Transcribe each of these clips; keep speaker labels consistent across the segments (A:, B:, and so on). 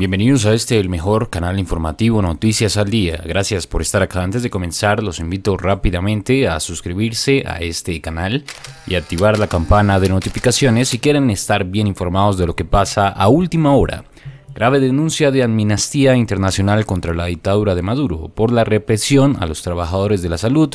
A: Bienvenidos a este, el mejor canal informativo Noticias al Día. Gracias por estar acá. Antes de comenzar, los invito rápidamente a suscribirse a este canal y activar la campana de notificaciones si quieren estar bien informados de lo que pasa a última hora. Grave denuncia de Amnistía Internacional contra la dictadura de Maduro por la represión a los trabajadores de la salud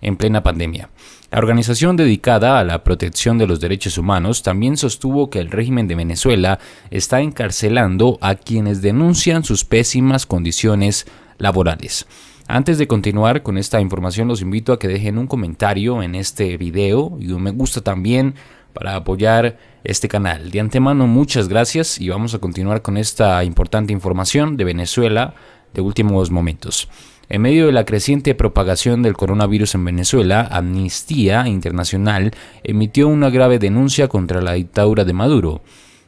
A: en plena pandemia. La organización dedicada a la protección de los derechos humanos también sostuvo que el régimen de Venezuela está encarcelando a quienes denuncian sus pésimas condiciones laborales. Antes de continuar con esta información, los invito a que dejen un comentario en este video y un me gusta también para apoyar este canal. De antemano, muchas gracias y vamos a continuar con esta importante información de Venezuela de últimos momentos. En medio de la creciente propagación del coronavirus en Venezuela, Amnistía Internacional emitió una grave denuncia contra la dictadura de Maduro,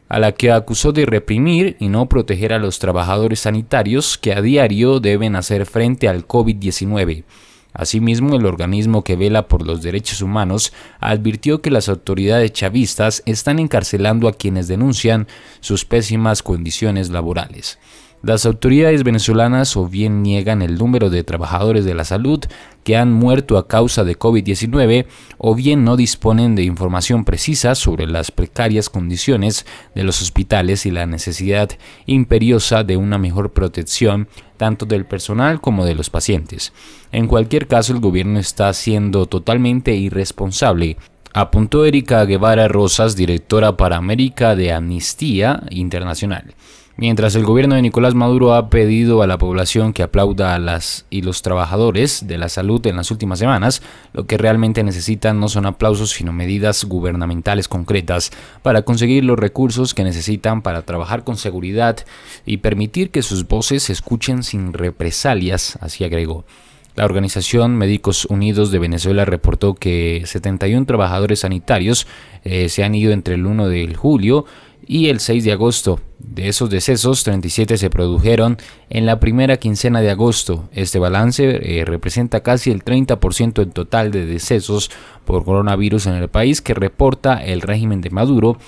A: a la que acusó de reprimir y no proteger a los trabajadores sanitarios que a diario deben hacer frente al COVID-19. Asimismo, el organismo que vela por los derechos humanos advirtió que las autoridades chavistas están encarcelando a quienes denuncian sus pésimas condiciones laborales. Las autoridades venezolanas o bien niegan el número de trabajadores de la salud que han muerto a causa de COVID-19 o bien no disponen de información precisa sobre las precarias condiciones de los hospitales y la necesidad imperiosa de una mejor protección tanto del personal como de los pacientes. En cualquier caso, el gobierno está siendo totalmente irresponsable apuntó Erika Guevara Rosas, directora para América de Amnistía Internacional. Mientras el gobierno de Nicolás Maduro ha pedido a la población que aplauda a las y los trabajadores de la salud en las últimas semanas, lo que realmente necesitan no son aplausos sino medidas gubernamentales concretas para conseguir los recursos que necesitan para trabajar con seguridad y permitir que sus voces se escuchen sin represalias, así agregó. La Organización Médicos Unidos de Venezuela reportó que 71 trabajadores sanitarios eh, se han ido entre el 1 de julio y el 6 de agosto. De esos decesos, 37 se produjeron en la primera quincena de agosto. Este balance eh, representa casi el 30% en total de decesos por coronavirus en el país que reporta el régimen de Maduro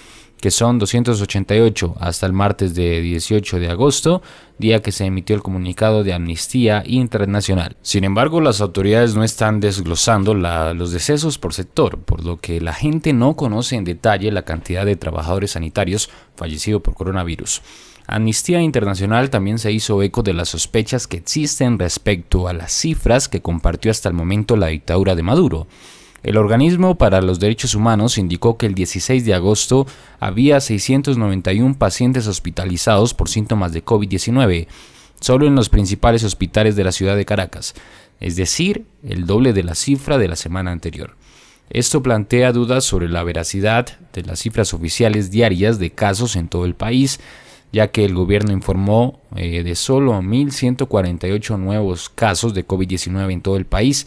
A: que son 288 hasta el martes de 18 de agosto, día que se emitió el comunicado de Amnistía Internacional. Sin embargo, las autoridades no están desglosando los decesos por sector, por lo que la gente no conoce en detalle la cantidad de trabajadores sanitarios fallecidos por coronavirus. Amnistía Internacional también se hizo eco de las sospechas que existen respecto a las cifras que compartió hasta el momento la dictadura de Maduro el organismo para los derechos humanos indicó que el 16 de agosto había 691 pacientes hospitalizados por síntomas de COVID-19, solo en los principales hospitales de la ciudad de Caracas, es decir, el doble de la cifra de la semana anterior. Esto plantea dudas sobre la veracidad de las cifras oficiales diarias de casos en todo el país, ya que el gobierno informó eh, de solo 1.148 nuevos casos de COVID-19 en todo el país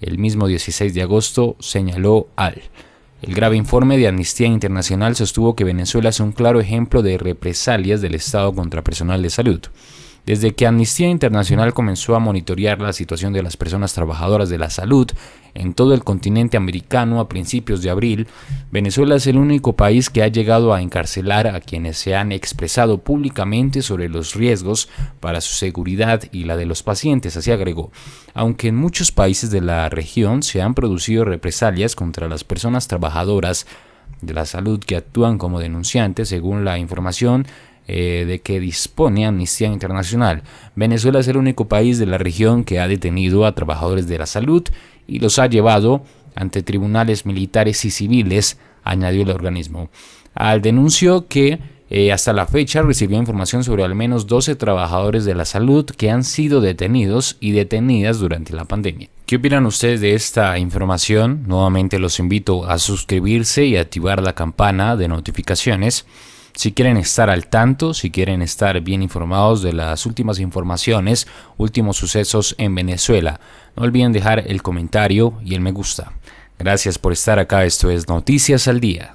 A: el mismo 16 de agosto, señaló al. El grave informe de Amnistía Internacional sostuvo que Venezuela es un claro ejemplo de represalias del Estado contra personal de salud. Desde que Amnistía Internacional comenzó a monitorear la situación de las personas trabajadoras de la salud en todo el continente americano a principios de abril, Venezuela es el único país que ha llegado a encarcelar a quienes se han expresado públicamente sobre los riesgos para su seguridad y la de los pacientes, así agregó. Aunque en muchos países de la región se han producido represalias contra las personas trabajadoras de la salud que actúan como denunciantes, según la información, eh, de que dispone Amnistía Internacional. Venezuela es el único país de la región que ha detenido a trabajadores de la salud y los ha llevado ante tribunales militares y civiles, añadió el organismo. Al denuncio que eh, hasta la fecha recibió información sobre al menos 12 trabajadores de la salud que han sido detenidos y detenidas durante la pandemia. ¿Qué opinan ustedes de esta información? Nuevamente los invito a suscribirse y activar la campana de notificaciones. Si quieren estar al tanto, si quieren estar bien informados de las últimas informaciones, últimos sucesos en Venezuela, no olviden dejar el comentario y el me gusta. Gracias por estar acá, esto es Noticias al Día.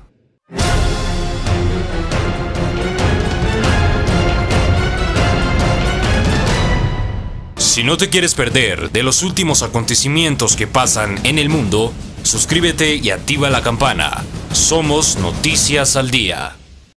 A: Si no te quieres perder de los últimos acontecimientos que pasan en el mundo, suscríbete y activa la campana. Somos Noticias al Día.